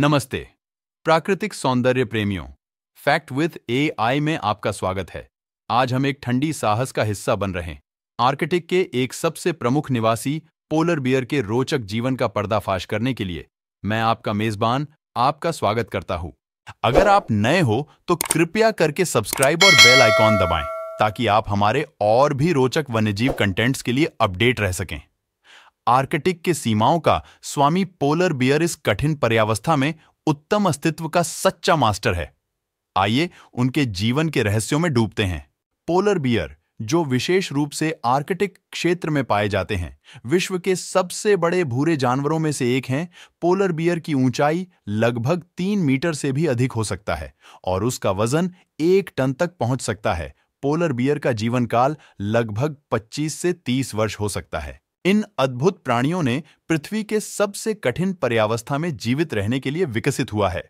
नमस्ते प्राकृतिक सौंदर्य प्रेमियों फैक्ट विद एआई में आपका स्वागत है आज हम एक ठंडी साहस का हिस्सा बन रहे हैं आर्कटिक के एक सबसे प्रमुख निवासी पोलर बियर के रोचक जीवन का पर्दाफाश करने के लिए मैं आपका मेजबान आपका स्वागत करता हूं अगर आप नए हो तो कृपया करके सब्सक्राइब और बेल आइकॉन दबाएं ताकि आप हमारे और भी रोचक वन्यजीव कंटेंट्स के लिए अपडेट रह सकें आर्कटिक की सीमाओं का स्वामी पोलर बियर इस कठिन पर्यावस्था में उत्तम अस्तित्व का सच्चा मास्टर है आइए उनके जीवन के रहस्यों में डूबते हैं पोलर बियर जो विशेष रूप से आर्कटिक क्षेत्र में पाए जाते हैं विश्व के सबसे बड़े भूरे जानवरों में से एक हैं पोलर बियर की ऊंचाई लगभग तीन मीटर से भी अधिक हो सकता है और उसका वजन एक टन तक पहुंच सकता है पोलर बियर का जीवन काल लगभग 25 से 30 वर्ष हो सकता है इन अद्भुत प्राणियों ने पृथ्वी के सबसे कठिन पर्यावस्था में जीवित रहने के लिए विकसित हुआ है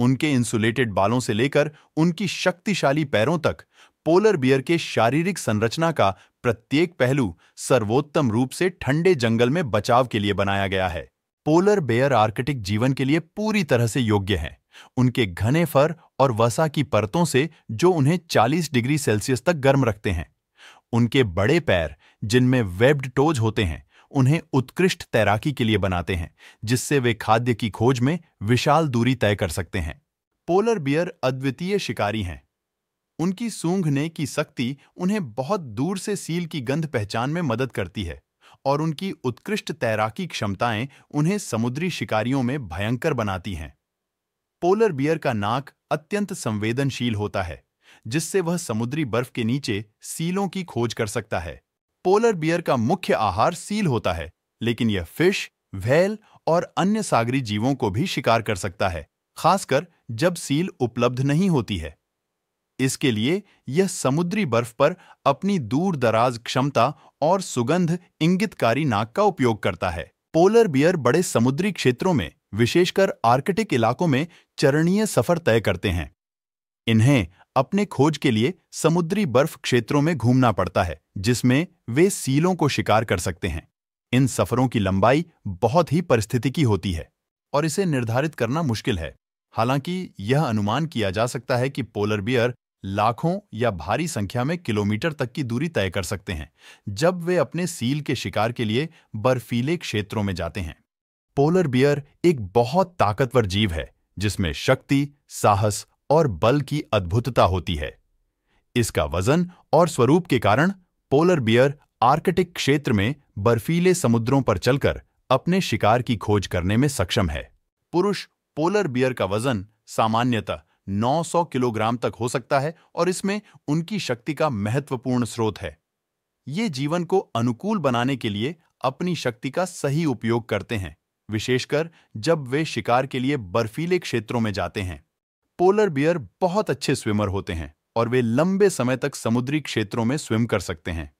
उनके इंसुलेटेड बालों से लेकर उनकी शक्तिशाली पैरों तक पोलर बियर के शारीरिक संरचना का प्रत्येक पहलू सर्वोत्तम रूप से ठंडे जंगल में बचाव के लिए बनाया गया है पोलर बेयर आर्कटिक जीवन के लिए पूरी तरह से योग्य हैं उनके घने फर और वसा की परतों से जो उन्हें 40 डिग्री सेल्सियस तक गर्म रखते हैं उनके बड़े पैर जिनमें वेब्ड टोज होते हैं उन्हें उत्कृष्ट तैराकी के लिए बनाते हैं जिससे वे खाद्य की खोज में विशाल दूरी तय कर सकते हैं पोलर बियर अद्वितीय शिकारी हैं उनकी सूंघने की शक्ति उन्हें बहुत दूर से सील की गंध पहचान में मदद करती है और उनकी उत्कृष्ट तैराकी क्षमताएं उन्हें समुद्री शिकारियों में भयंकर बनाती हैं पोलर बियर का नाक अत्यंत संवेदनशील होता है जिससे वह समुद्री बर्फ के नीचे सीलों की खोज कर सकता है पोलर बियर का मुख्य आहार सील होता है लेकिन यह फिश व्हेल और अन्य सागरी जीवों को भी शिकार कर सकता है खासकर जब सील उपलब्ध नहीं होती है इसके लिए यह समुद्री बर्फ पर अपनी दूर दराज क्षमता और सुगंध इंगितकारी नाक का उपयोग करता है पोलर बियर बड़े समुद्री क्षेत्रों में विशेषकर आर्कटिक इलाकों में चरणीय सफर तय करते हैं इन्हें अपने खोज के लिए समुद्री बर्फ क्षेत्रों में घूमना पड़ता है जिसमें वे सीलों को शिकार कर सकते हैं इन सफरों की लंबाई बहुत ही परिस्थितिकी होती है और इसे निर्धारित करना मुश्किल है हालांकि यह अनुमान किया जा सकता है कि पोलर बियर लाखों या भारी संख्या में किलोमीटर तक की दूरी तय कर सकते हैं जब वे अपने सील के शिकार के लिए बर्फीले क्षेत्रों में जाते हैं पोलर बियर एक बहुत ताकतवर जीव है जिसमें शक्ति साहस और बल की अद्भुतता होती है इसका वजन और स्वरूप के कारण पोलर बियर आर्कटिक क्षेत्र में बर्फीले समुद्रों पर चलकर अपने शिकार की खोज करने में सक्षम है पुरुष पोलर बियर का वजन सामान्यतः 900 किलोग्राम तक हो सकता है और इसमें उनकी शक्ति का महत्वपूर्ण स्रोत है ये जीवन को अनुकूल बनाने के लिए अपनी शक्ति का सही उपयोग करते हैं विशेषकर जब वे शिकार के लिए बर्फीले क्षेत्रों में जाते हैं पोलर बियर बहुत अच्छे स्विमर होते हैं और वे लंबे समय तक समुद्री क्षेत्रों में स्विम कर सकते हैं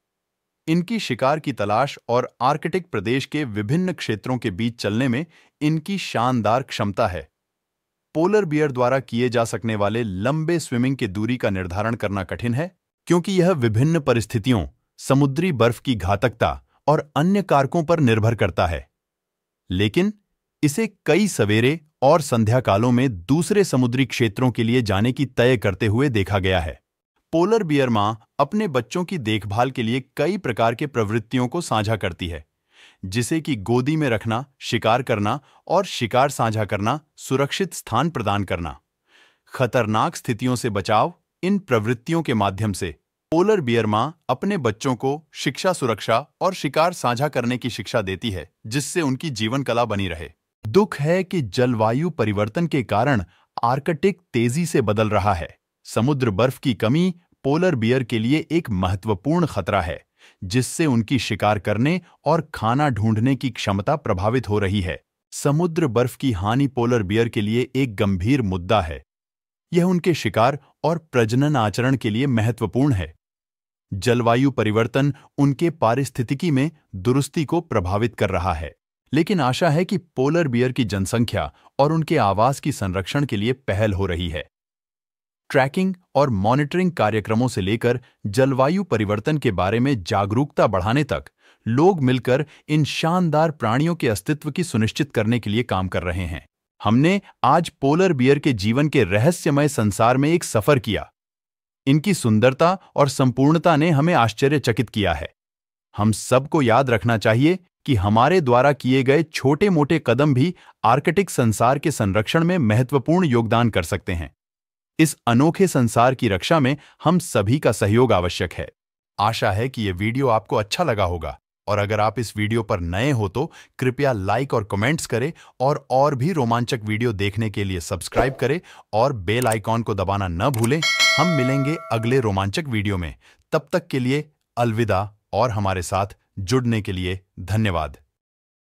इनकी शिकार की तलाश और आर्कटिक प्रदेश के विभिन्न क्षेत्रों के बीच चलने में इनकी शानदार क्षमता है पोलर बियर द्वारा किए जा सकने वाले लंबे स्विमिंग की दूरी का निर्धारण करना कठिन है क्योंकि यह विभिन्न परिस्थितियों समुद्री बर्फ की घातकता और अन्य कारकों पर निर्भर करता है लेकिन इसे कई सवेरे और संध्याकालों में दूसरे समुद्री क्षेत्रों के लिए जाने की तय करते हुए देखा गया है पोलर बियर माँ अपने बच्चों की देखभाल के लिए कई प्रकार के प्रवृत्तियों को साझा करती है जिसे कि गोदी में रखना शिकार करना और शिकार साझा करना सुरक्षित स्थान प्रदान करना खतरनाक स्थितियों से बचाव इन प्रवृत्तियों के माध्यम से पोलर बियर माँ अपने बच्चों को शिक्षा सुरक्षा और शिकार साझा करने की शिक्षा देती है जिससे उनकी जीवन कला बनी रहे दुख है कि जलवायु परिवर्तन के कारण आर्कटिक तेजी से बदल रहा है समुद्र बर्फ की कमी पोलर बियर के लिए एक महत्वपूर्ण खतरा है जिससे उनकी शिकार करने और खाना ढूंढने की क्षमता प्रभावित हो रही है समुद्र बर्फ की हानि पोलर बियर के लिए एक गंभीर मुद्दा है यह उनके शिकार और प्रजनन आचरण के लिए महत्वपूर्ण है जलवायु परिवर्तन उनके पारिस्थितिकी में दुरुस्ती को प्रभावित कर रहा है लेकिन आशा है कि पोलर बियर की जनसंख्या और उनके आवास की संरक्षण के लिए पहल हो रही है ट्रैकिंग और मॉनिटरिंग कार्यक्रमों से लेकर जलवायु परिवर्तन के बारे में जागरूकता बढ़ाने तक लोग मिलकर इन शानदार प्राणियों के अस्तित्व की सुनिश्चित करने के लिए काम कर रहे हैं हमने आज पोलर बियर के जीवन के रहस्यमय संसार में एक सफर किया इनकी सुंदरता और संपूर्णता ने हमें आश्चर्यचकित किया है हम सबको याद रखना चाहिए कि हमारे द्वारा किए गए छोटे मोटे कदम भी आर्कटिक संसार के संरक्षण में महत्वपूर्ण योगदान कर सकते हैं इस अनोखे संसार की रक्षा में हम सभी का सहयोग आवश्यक है आशा है कि यह वीडियो आपको अच्छा लगा होगा और अगर आप इस वीडियो पर नए हो तो कृपया लाइक और कमेंट्स करें और और भी रोमांचक वीडियो देखने के लिए सब्सक्राइब करें और बेल आइकॉन को दबाना न भूलें हम मिलेंगे अगले रोमांचक वीडियो में तब तक के लिए अलविदा और हमारे साथ जुड़ने के लिए धन्यवाद